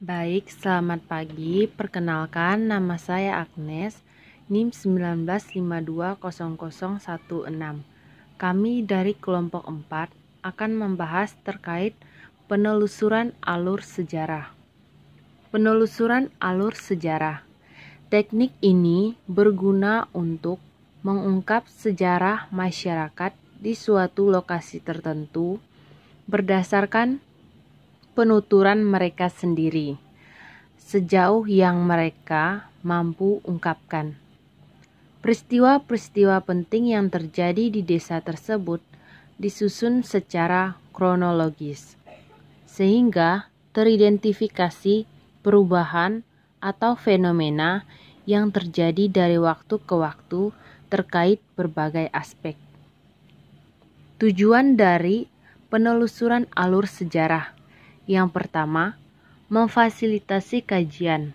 Baik, selamat pagi. Perkenalkan, nama saya Agnes, NIM 19520016. Kami dari kelompok 4 akan membahas terkait penelusuran alur sejarah. Penelusuran alur sejarah. Teknik ini berguna untuk mengungkap sejarah masyarakat di suatu lokasi tertentu berdasarkan penuturan mereka sendiri, sejauh yang mereka mampu ungkapkan. Peristiwa-peristiwa penting yang terjadi di desa tersebut disusun secara kronologis, sehingga teridentifikasi perubahan atau fenomena yang terjadi dari waktu ke waktu terkait berbagai aspek. Tujuan dari penelusuran alur sejarah yang pertama, memfasilitasi kajian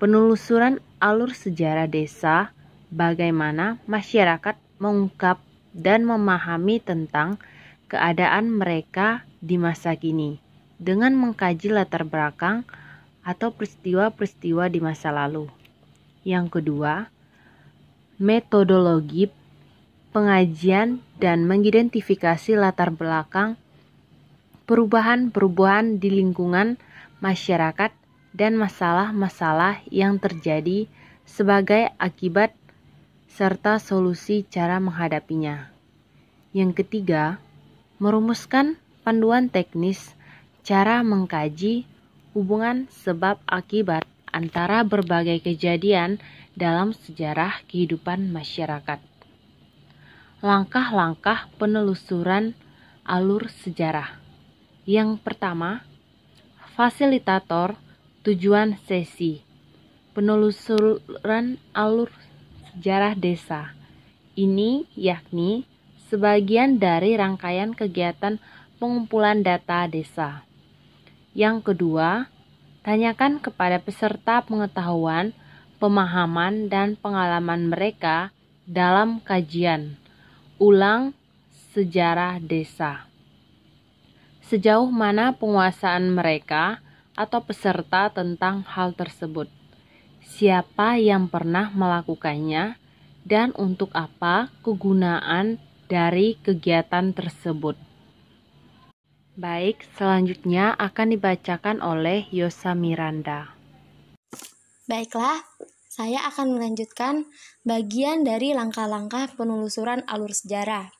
penelusuran alur sejarah desa, bagaimana masyarakat mengungkap dan memahami tentang keadaan mereka di masa kini dengan mengkaji latar belakang atau peristiwa-peristiwa di masa lalu. Yang kedua, metodologi pengajian dan mengidentifikasi latar belakang perubahan-perubahan di lingkungan masyarakat, dan masalah-masalah yang terjadi sebagai akibat serta solusi cara menghadapinya. Yang ketiga, merumuskan panduan teknis cara mengkaji hubungan sebab akibat antara berbagai kejadian dalam sejarah kehidupan masyarakat. Langkah-langkah penelusuran alur sejarah. Yang pertama, fasilitator tujuan sesi penelusuran alur sejarah desa. Ini yakni sebagian dari rangkaian kegiatan pengumpulan data desa. Yang kedua, tanyakan kepada peserta pengetahuan, pemahaman, dan pengalaman mereka dalam kajian ulang sejarah desa sejauh mana penguasaan mereka atau peserta tentang hal tersebut, siapa yang pernah melakukannya, dan untuk apa kegunaan dari kegiatan tersebut. Baik, selanjutnya akan dibacakan oleh Yosa Miranda. Baiklah, saya akan melanjutkan bagian dari langkah-langkah penelusuran alur sejarah.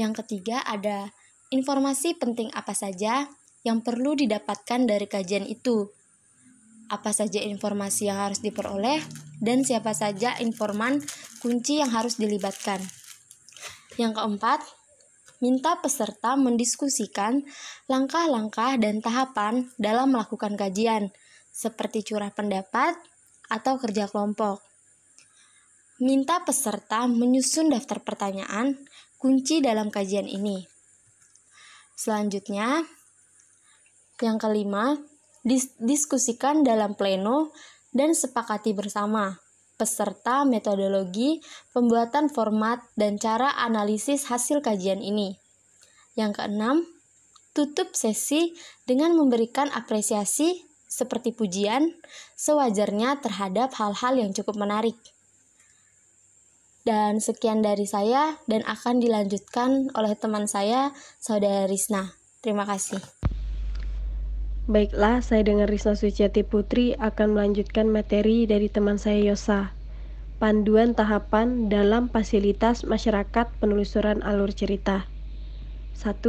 Yang ketiga ada Informasi penting apa saja yang perlu didapatkan dari kajian itu? Apa saja informasi yang harus diperoleh dan siapa saja informan kunci yang harus dilibatkan? Yang keempat, minta peserta mendiskusikan langkah-langkah dan tahapan dalam melakukan kajian, seperti curah pendapat atau kerja kelompok. Minta peserta menyusun daftar pertanyaan kunci dalam kajian ini. Selanjutnya, yang kelima, dis diskusikan dalam pleno dan sepakati bersama peserta metodologi pembuatan format dan cara analisis hasil kajian ini. Yang keenam, tutup sesi dengan memberikan apresiasi seperti pujian sewajarnya terhadap hal-hal yang cukup menarik. Dan sekian dari saya dan akan dilanjutkan oleh teman saya, Saudara Risna. Terima kasih. Baiklah, saya dengan Risna Suciati Putri akan melanjutkan materi dari teman saya Yosa. Panduan tahapan dalam fasilitas masyarakat penelusuran alur cerita. 1.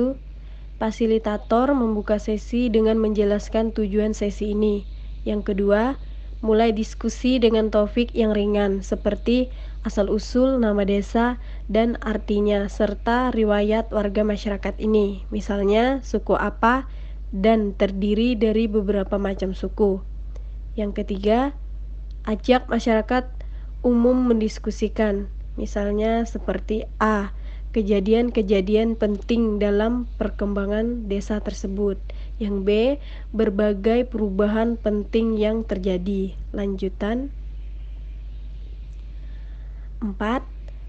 Fasilitator membuka sesi dengan menjelaskan tujuan sesi ini. Yang kedua, mulai diskusi dengan topik yang ringan seperti asal-usul nama desa dan artinya serta riwayat warga masyarakat ini. Misalnya suku apa dan terdiri dari beberapa macam suku. Yang ketiga, ajak masyarakat umum mendiskusikan. Misalnya seperti A, kejadian-kejadian penting dalam perkembangan desa tersebut. Yang B, berbagai perubahan penting yang terjadi. Lanjutan 4.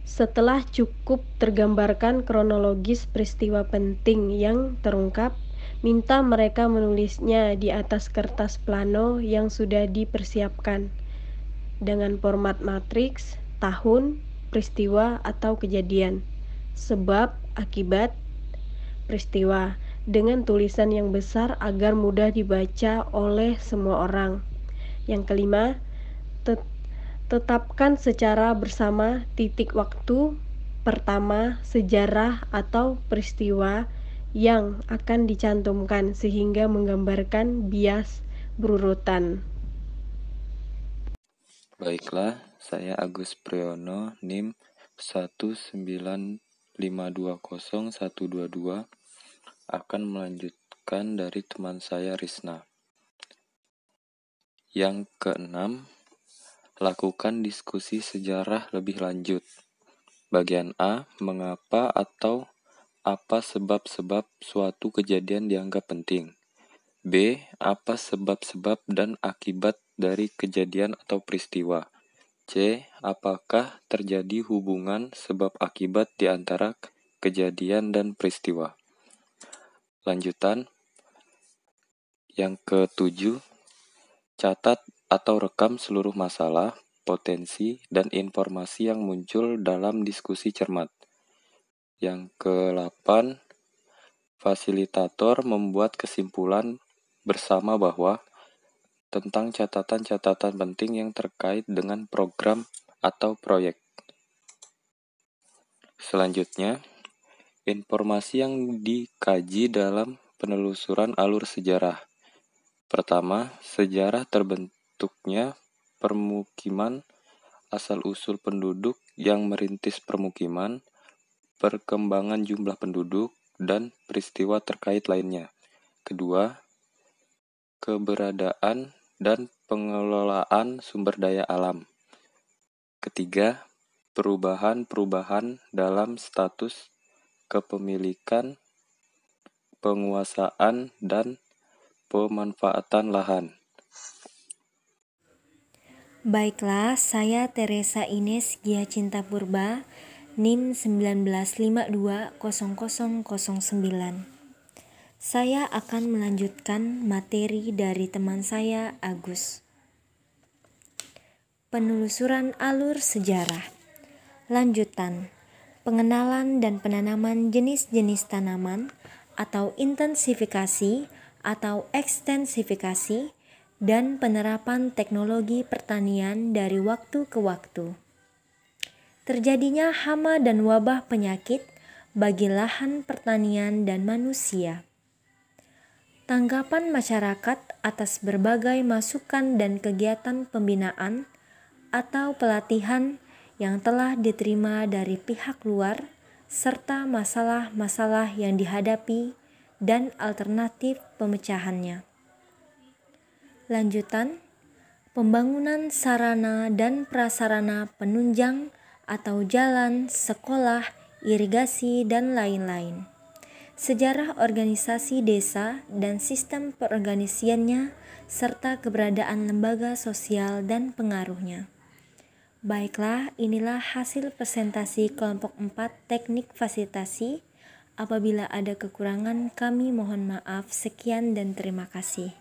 Setelah cukup tergambarkan kronologis peristiwa penting yang terungkap, minta mereka menulisnya di atas kertas plano yang sudah dipersiapkan dengan format matriks, tahun, peristiwa atau kejadian, sebab, akibat, peristiwa dengan tulisan yang besar agar mudah dibaca oleh semua orang. Yang kelima, tetapkan secara bersama titik waktu pertama sejarah atau peristiwa yang akan dicantumkan sehingga menggambarkan bias berurutan. Baiklah, saya Agus Priyono, NIM 19520122122 akan melanjutkan dari teman saya Rizna. Yang keenam, lakukan diskusi sejarah lebih lanjut. Bagian A, mengapa atau apa sebab-sebab suatu kejadian dianggap penting. B. Apa sebab-sebab dan akibat dari kejadian atau peristiwa? C. Apakah terjadi hubungan sebab akibat di antara kejadian dan peristiwa? Lanjutan yang ketujuh, catat atau rekam seluruh masalah, potensi, dan informasi yang muncul dalam diskusi cermat. Yang ke-8, fasilitator membuat kesimpulan bersama bahwa tentang catatan-catatan penting yang terkait dengan program atau proyek. Selanjutnya, Informasi yang dikaji dalam penelusuran alur sejarah. Pertama, sejarah terbentuknya permukiman asal-usul penduduk yang merintis permukiman, perkembangan jumlah penduduk, dan peristiwa terkait lainnya. Kedua, keberadaan dan pengelolaan sumber daya alam. Ketiga, perubahan-perubahan dalam status kepemilikan, penguasaan, dan pemanfaatan lahan. Baiklah, saya Teresa Ines Gia Cinta Purba, NIM 19520009. Saya akan melanjutkan materi dari teman saya Agus. Penelusuran alur sejarah. Lanjutan pengenalan dan penanaman jenis-jenis tanaman atau intensifikasi atau ekstensifikasi dan penerapan teknologi pertanian dari waktu ke waktu. Terjadinya hama dan wabah penyakit bagi lahan pertanian dan manusia. Tanggapan masyarakat atas berbagai masukan dan kegiatan pembinaan atau pelatihan yang telah diterima dari pihak luar serta masalah-masalah yang dihadapi dan alternatif pemecahannya. Lanjutan, pembangunan sarana dan prasarana penunjang atau jalan, sekolah, irigasi, dan lain-lain. Sejarah organisasi desa dan sistem perorganisiannya, serta keberadaan lembaga sosial dan pengaruhnya. Baiklah, inilah hasil presentasi kelompok 4 teknik fasilitasi. Apabila ada kekurangan, kami mohon maaf. Sekian dan terima kasih.